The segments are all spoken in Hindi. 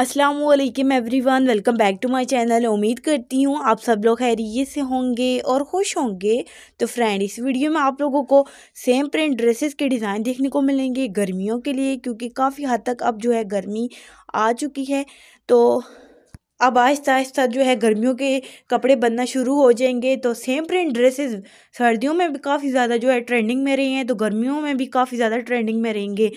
Aslam everyone welcome back to my channel उम्मीद करती हूँ आप सब लोग खैरिये से होंगे और खुश होंगे तो फ्रेंड इस वीडियो में आप लोगों को सेम प्रिंट ड्रेसेस के डिज़ाइन देखने को मिलेंगे गर्मियों के लिए क्योंकि काफ़ी हद तक अब जो है गर्मी आ चुकी है तो अब आहिस्ता आहिस्ता जो है गर्मियों के कपड़े बनना शुरू हो जाएंगे तो सेम प्रिंट ड्रेसेस सर्दियों में भी काफ़ी ज़्यादा जो है ट्रेंडिंग में रही हैं तो गर्मियों में भी काफ़ी ज़्यादा ट्रेंडिंग में रहेंगे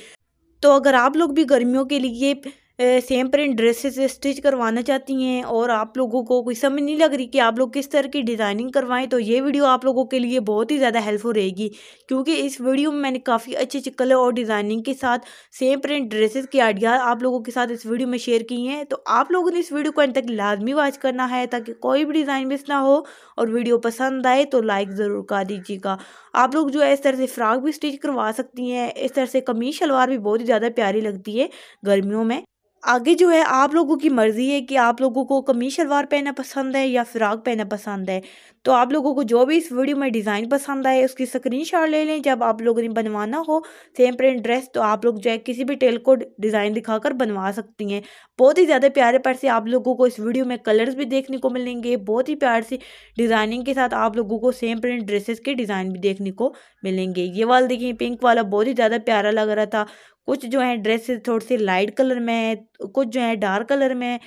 तो अगर आप लोग भी गर्मियों के लिए सेम प्रिंट ड्रेसेस स्टिच करवाना चाहती हैं और आप लोगों को कोई समझ नहीं लग रही कि आप लोग किस तरह की डिज़ाइनिंग करवाएं तो ये वीडियो आप लोगों के लिए बहुत ही ज़्यादा हेल्पफुल रहेगी क्योंकि इस वीडियो में मैंने काफ़ी अच्छे अच्छे कलर और डिज़ाइनिंग के साथ सेम प्रिंट ड्रेसेस के आइडिया आप लोगों के साथ इस वीडियो में शेयर की हैं तो आप लोगों ने इस वीडियो को अंत तक लाजमी वॉच करना है ताकि कोई भी डिज़ाइन मिस ना हो और वीडियो पसंद आए तो लाइक ज़रूर कर दीजिएगा आप लोग जो है इस तरह से फ्राक भी स्टिच करवा सकती हैं इस तरह से कमीज शलवार भी बहुत ही ज़्यादा प्यारी लगती है गर्मियों में आगे जो है आप लोगों की मर्ज़ी है कि आप लोगों को कमी शलवार पहनना पसंद है या फ़्राक पहनना पसंद है तो आप लोगों को जो भी इस वीडियो में डिज़ाइन पसंद आए उसकी स्क्रीनशॉट ले लें जब आप लोगों ने बनवाना हो सेम प्रिंट ड्रेस तो आप लोग जो है किसी भी टेल को डिज़ाइन दिखाकर बनवा सकती हैं बहुत ही ज़्यादा प्यारे प्यार से आप लोगों को इस वीडियो में कलर्स भी देखने को मिलेंगे बहुत ही प्यार से डिज़ाइनिंग के साथ आप लोगों को सेम प्रिंट ड्रेसेस के डिज़ाइन भी देखने को मिलेंगे ये वाला देखिए पिंक वाला बहुत ही ज़्यादा प्यारा लग रहा था कुछ जो है ड्रेसेस थोड़ी सी लाइट कलर में है कुछ जो है डार्क कलर में है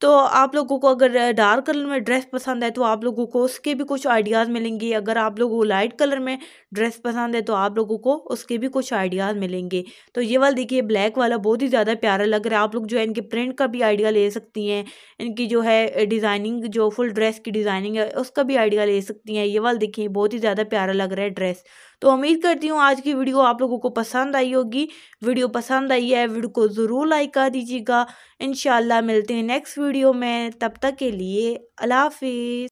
तो आप लोगों को अगर डार्क कलर में ड्रेस पसंद है तो आप लोगों को उसके भी कुछ आइडियाज़ मिलेंगे अगर आप लोगों को लाइट कलर में ड्रेस पसंद है तो आप लोगों को उसके भी कुछ आइडियाज़ मिलेंगे तो ये वाला देखिए ब्लैक वाला बहुत ही ज़्यादा प्यारा लग रहा है आप लोग जो है इनके प्रिंट का भी आइडिया ले सकती हैं इनकी जो है डिज़ाइनिंग जो फुल ड्रेस की डिज़ाइनिंग है उसका भी आइडिया ले सकती हैं ये वाला देखिए बहुत ही ज़्यादा प्यारा लग रहा है ड्रेस तो उम्मीद करती हूँ आज की वीडियो आप लोगों को पसंद आई होगी वीडियो पसंद आई है वीडियो को ज़रूर लाइक कर दीजिएगा इन मिलते हैं नेक्स्ट वीडियो में तब तक के लिए अल्लाह